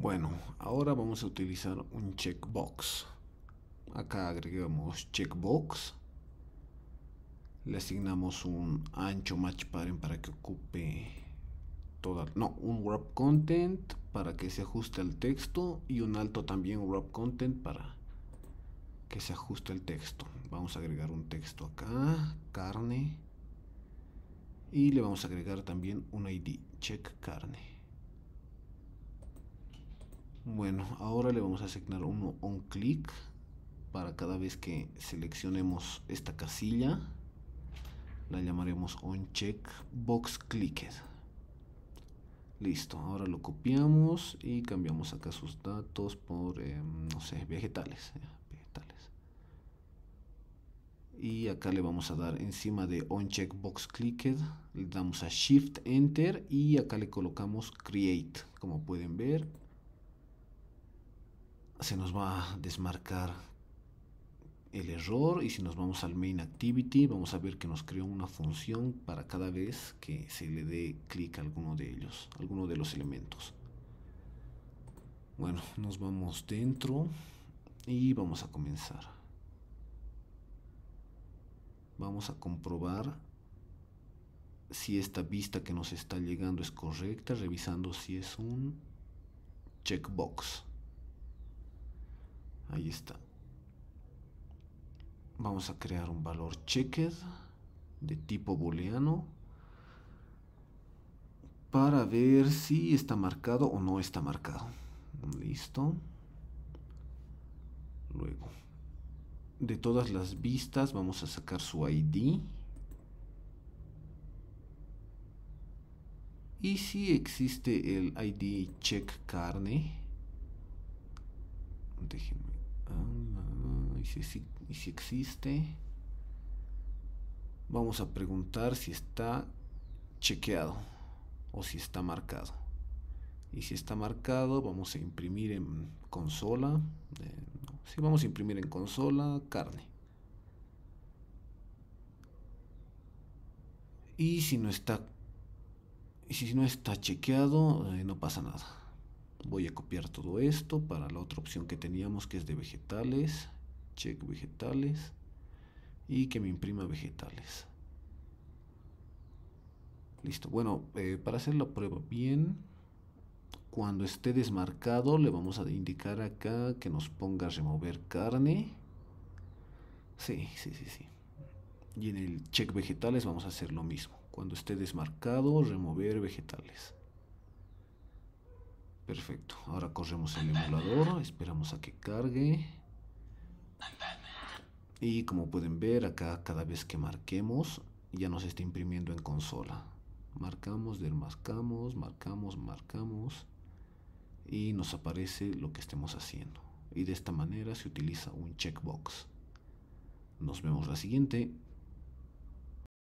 Bueno, ahora vamos a utilizar un checkbox. Acá agregamos checkbox. Le asignamos un ancho match parent para que ocupe toda, no, un wrap content para que se ajuste al texto y un alto también wrap content para que se ajuste el texto. Vamos a agregar un texto acá, carne y le vamos a agregar también un ID, check carne. Bueno, ahora le vamos a asignar uno on click para cada vez que seleccionemos esta casilla. La llamaremos on check box clicked. Listo, ahora lo copiamos y cambiamos acá sus datos por, eh, no sé, vegetales, eh, vegetales. Y acá le vamos a dar encima de on check box clicked, le damos a shift enter y acá le colocamos create. Como pueden ver, se nos va a desmarcar el error y si nos vamos al main activity vamos a ver que nos creó una función para cada vez que se le dé clic a alguno de ellos, alguno de los elementos. Bueno, nos vamos dentro y vamos a comenzar. Vamos a comprobar si esta vista que nos está llegando es correcta, revisando si es un checkbox. Ahí está. Vamos a crear un valor checker de tipo booleano para ver si está marcado o no está marcado. Listo. Luego, de todas las vistas vamos a sacar su ID. Y si existe el ID check carne, déjenme Ah, y si, existe. Vamos a preguntar si está chequeado o si está marcado. Y si está marcado, vamos a imprimir en consola. si vamos a imprimir en consola, carne. Y si no está, y si no está chequeado, eh, no pasa nada voy a copiar todo esto para la otra opción que teníamos que es de vegetales check vegetales y que me imprima vegetales listo bueno eh, para hacer la prueba bien cuando esté desmarcado le vamos a indicar acá que nos ponga remover carne sí sí sí sí y en el check vegetales vamos a hacer lo mismo cuando esté desmarcado remover vegetales Perfecto, ahora corremos el emulador, esperamos a que cargue. Y como pueden ver acá cada vez que marquemos ya nos está imprimiendo en consola. Marcamos, desmarcamos, marcamos, marcamos y nos aparece lo que estemos haciendo. Y de esta manera se utiliza un checkbox. Nos vemos la siguiente.